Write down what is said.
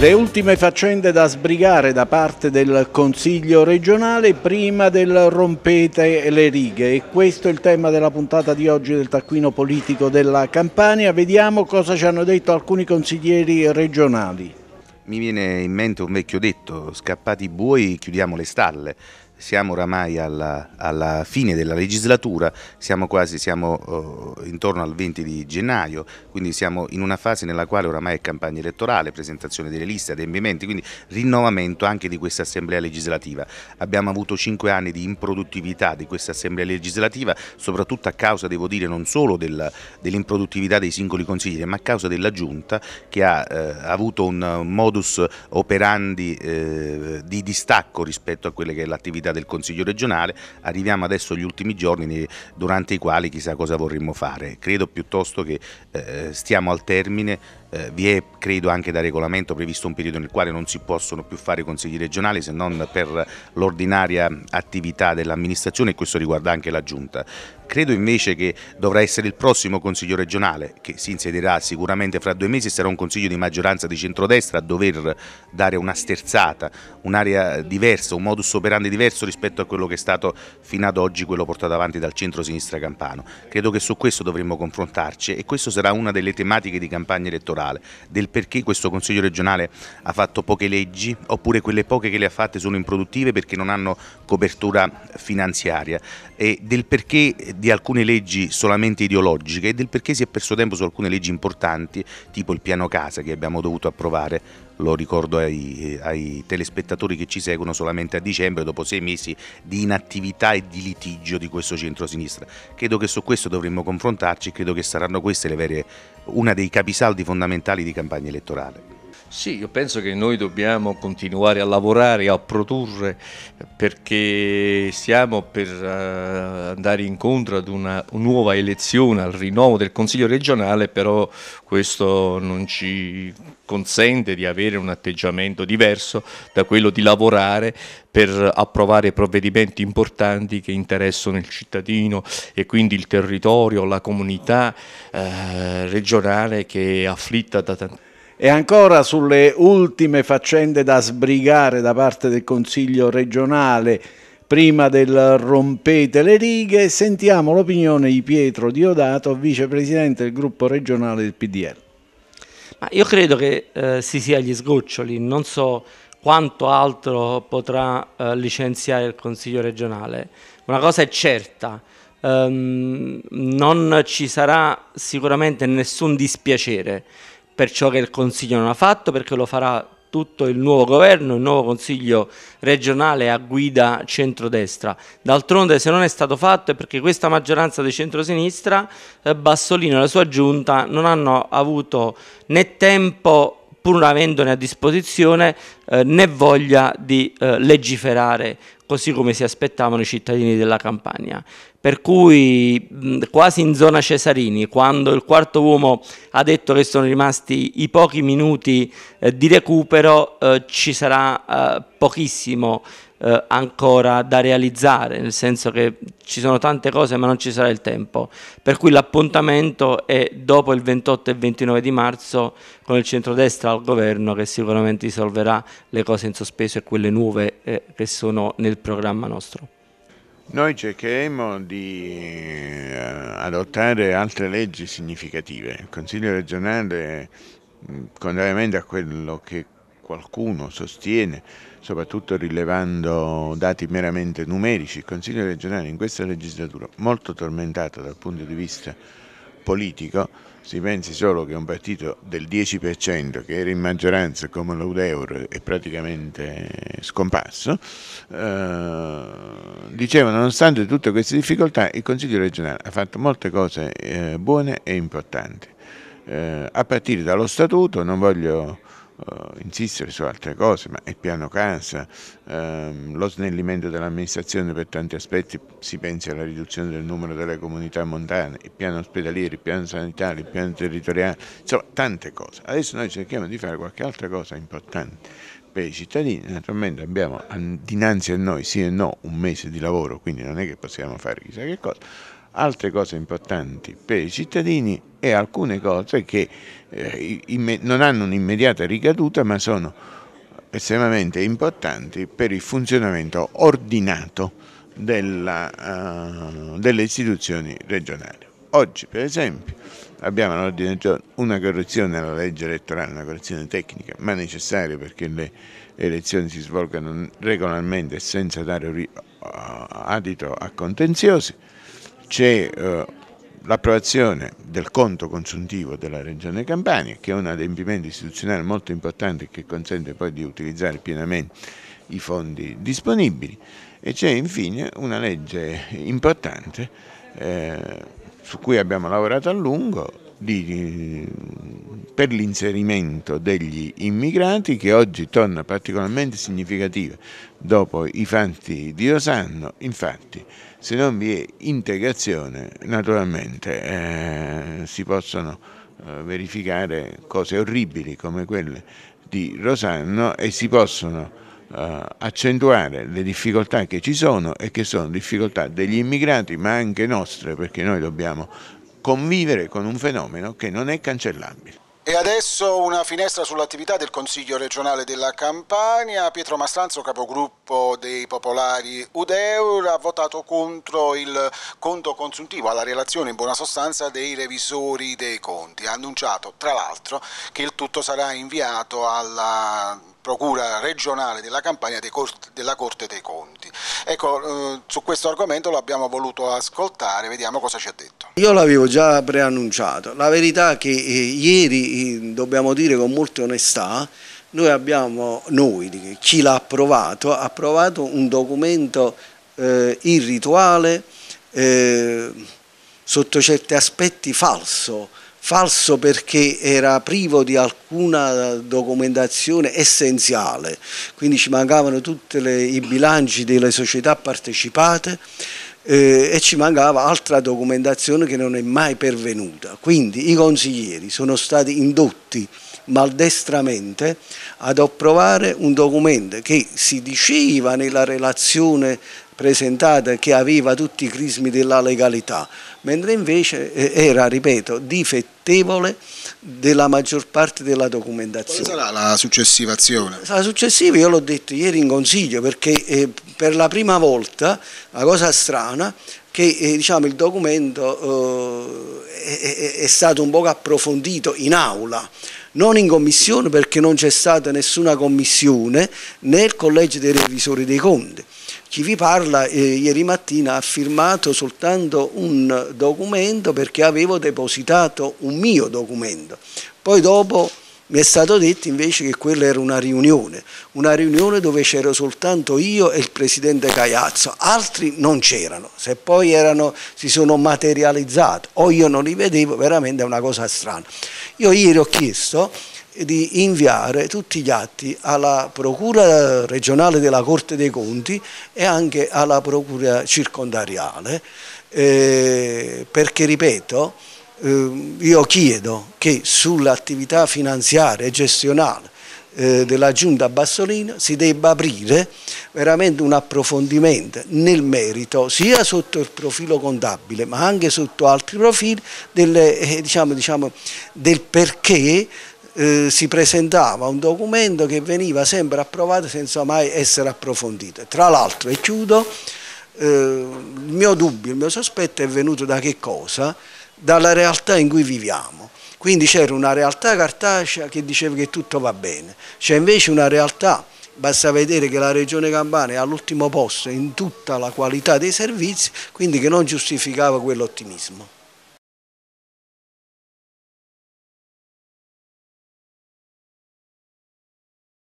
Le ultime faccende da sbrigare da parte del Consiglio regionale prima del rompete le righe e questo è il tema della puntata di oggi del taccuino politico della Campania. Vediamo cosa ci hanno detto alcuni consiglieri regionali. Mi viene in mente un vecchio detto, scappati i buoi chiudiamo le stalle siamo oramai alla, alla, fine della legislatura, siamo quasi siamo, uh, intorno al 20 di gennaio, quindi siamo in una fase nella quale oramai è campagna elettorale, presentazione delle liste, adempimenti, quindi rinnovamento anche di questa assemblea legislativa. Abbiamo avuto cinque anni di improduttività di questa assemblea legislativa, soprattutto a causa, devo dire, non solo del, dell'improduttività dei singoli consiglieri, ma a causa della giunta che ha eh, avuto un modus operandi eh, di distacco rispetto a quelle che è l'attività attività del Consiglio regionale, arriviamo adesso agli ultimi giorni durante i quali chissà cosa vorremmo fare. Credo piuttosto che eh, stiamo al termine eh, vi è, credo anche da regolamento, previsto un periodo nel quale non si possono più fare consigli regionali se non per l'ordinaria attività dell'amministrazione e questo riguarda anche la Giunta. Credo invece che dovrà essere il prossimo Consiglio regionale, che si insiederà sicuramente fra due mesi, sarà un Consiglio di maggioranza di centrodestra a dover dare una sterzata, un'area diversa, un modus operandi diverso rispetto a quello che è stato fino ad oggi quello portato avanti dal centro-sinistra campano. Credo che su questo dovremmo confrontarci e questa sarà una delle tematiche di campagna elettorale elettorale, del perché questo Consiglio regionale ha fatto poche leggi oppure quelle poche che le ha fatte sono improduttive perché non hanno copertura finanziaria e del perché di alcune leggi solamente ideologiche e del perché si è perso tempo su alcune leggi importanti tipo il piano casa che abbiamo dovuto approvare lo ricordo ai, ai, telespettatori che ci seguono solamente a dicembre dopo sei mesi di inattività e di litigio di questo centro-sinistra. Credo che su questo dovremmo confrontarci, e credo che saranno queste le vere uno dei capisaldi fondamentali di campagna elettorale. Sì, io penso che noi dobbiamo continuare a lavorare, a produrre, perché stiamo per eh, andare incontro ad una nuova elezione, al rinnovo del Consiglio regionale, però questo non ci consente di avere un atteggiamento diverso da quello di lavorare per approvare provvedimenti importanti che interessano il cittadino e quindi il territorio, la comunità eh, regionale che è afflitta da tantissime e ancora sulle ultime faccende da sbrigare da parte del Consiglio regionale, prima del rompete le righe, sentiamo l'opinione di Pietro Diodato, vicepresidente del gruppo regionale del PDL. Ma io credo che eh, si sia agli sgoccioli, non so quanto altro potrà eh, licenziare il Consiglio regionale. Una cosa è certa, ehm, non ci sarà sicuramente nessun dispiacere per ciò che il Consiglio non ha fatto, perché lo farà tutto il nuovo governo, il nuovo Consiglio regionale a guida centrodestra. D'altronde se non è stato fatto è perché questa maggioranza di centrosinistra, eh, Bassolino e la sua giunta non hanno avuto né tempo pur avendone a disposizione eh, né voglia di eh, legiferare così come si aspettavano i cittadini della Campania. Per cui quasi in zona Cesarini, quando il quarto uomo ha detto che sono rimasti i pochi minuti eh, di recupero, eh, ci sarà eh, pochissimo eh, ancora da realizzare, nel senso che ci sono tante cose ma non ci sarà il tempo. Per cui l'appuntamento è dopo il 28 e 29 di marzo con il centrodestra al governo che sicuramente risolverà le cose in sospeso e quelle nuove eh, che sono nel programma nostro. Noi cercheremo di eh, adottare altre leggi significative. Il Consiglio regionale, contrariamente a quello che qualcuno sostiene, soprattutto rilevando dati meramente numerici, il Consiglio regionale in questa legislatura molto tormentato dal punto di vista politico, si pensi solo che un partito del 10% che era in maggioranza come l'Udeur è praticamente scomparso, eh, diceva nonostante tutte queste difficoltà il Consiglio regionale ha fatto molte cose eh, buone e importanti. Eh, a partire dallo statuto, non voglio eh, insistere su altre cose, ma il piano casa, ehm, lo snellimento dell'amministrazione per tanti aspetti, si pensi alla riduzione del numero delle comunità montane, il piano ospedaliero, il piano sanitario, il piano territoriale, insomma tante cose. Adesso noi cerchiamo di fare qualche altra cosa importante per i cittadini, naturalmente abbiamo dinanzi a noi sì e no un mese di lavoro, quindi non è che possiamo fare chissà che cosa altre cose importanti per i cittadini e alcune cose che eh, non hanno un'immediata ricaduta ma sono estremamente importanti per il funzionamento ordinato della, uh, delle istituzioni regionali. Oggi per esempio abbiamo all'ordine del giorno una correzione alla legge elettorale, una correzione tecnica, ma necessaria perché le elezioni si svolgano regolarmente senza dare adito a contenziosi c'è eh, l'approvazione del conto consuntivo della Regione Campania, che è un adempimento istituzionale molto importante che consente poi di utilizzare pienamente i fondi disponibili e c'è infine una legge importante eh, su cui abbiamo lavorato a lungo di, per l'inserimento degli immigrati che oggi torna particolarmente significativa dopo i fatti di Osanno. Infatti se non vi è integrazione naturalmente eh, si possono eh, verificare cose orribili come quelle di Rosanno e si possono Uh, accentuare le difficoltà che ci sono e che sono difficoltà degli immigrati ma anche nostre perché noi dobbiamo convivere con un fenomeno che non è cancellabile. E adesso una finestra sull'attività del Consiglio regionale della Campania. Pietro Mastranzo, capogruppo dei popolari Udeur, ha votato contro il conto consuntivo alla relazione in buona sostanza dei revisori dei conti. Ha annunciato tra l'altro che il tutto sarà inviato alla Procura regionale della Campania della Corte dei Conti minuti. Ecco, eh, su questo argomento l'abbiamo voluto ascoltare, vediamo cosa ci ha detto. Io l'avevo già preannunciato, la verità è che eh, ieri, eh, dobbiamo dire con molta onestà, noi abbiamo, noi, chi l'ha approvato, ha approvato un documento eh, irrituale, eh, sotto certi aspetti falso, falso perché era privo di alcuna documentazione essenziale, quindi ci mancavano tutti i bilanci delle società partecipate eh, e ci mancava altra documentazione che non è mai pervenuta. Quindi i consiglieri sono stati indotti maldestramente ad approvare un documento che si diceva nella relazione presentata che aveva tutti i crismi della legalità, mentre invece eh, era, ripeto, difettevole della maggior parte della documentazione. Quale sarà la successiva azione? La successiva io l'ho detto ieri in consiglio perché eh, per la prima volta, la cosa strana, che eh, diciamo, il documento eh, è, è stato un po' approfondito in aula non in commissione perché non c'è stata nessuna commissione nel collegio dei revisori dei conti. Chi vi parla eh, ieri mattina ha firmato soltanto un documento perché avevo depositato un mio documento. Poi dopo mi è stato detto invece che quella era una riunione, una riunione dove c'ero soltanto io e il presidente Caiazzo, altri non c'erano, se poi erano, si sono materializzati o io non li vedevo veramente è una cosa strana. Io ieri ho chiesto di inviare tutti gli atti alla Procura regionale della Corte dei Conti e anche alla Procura circondariale, eh, perché ripeto, Ehm, io chiedo che sull'attività finanziaria e gestionale eh, della Giunta Bassolino si debba aprire veramente un approfondimento nel merito sia sotto il profilo contabile ma anche sotto altri profili delle, eh, diciamo, diciamo, del perché eh, si presentava un documento che veniva sempre approvato senza mai essere approfondito. Tra l'altro, e chiudo, eh, il mio dubbio, il mio sospetto è venuto da che cosa? dalla realtà in cui viviamo. Quindi c'era una realtà cartacea che diceva che tutto va bene, c'è invece una realtà, basta vedere che la regione Campania è all'ultimo posto in tutta la qualità dei servizi, quindi che non giustificava quell'ottimismo.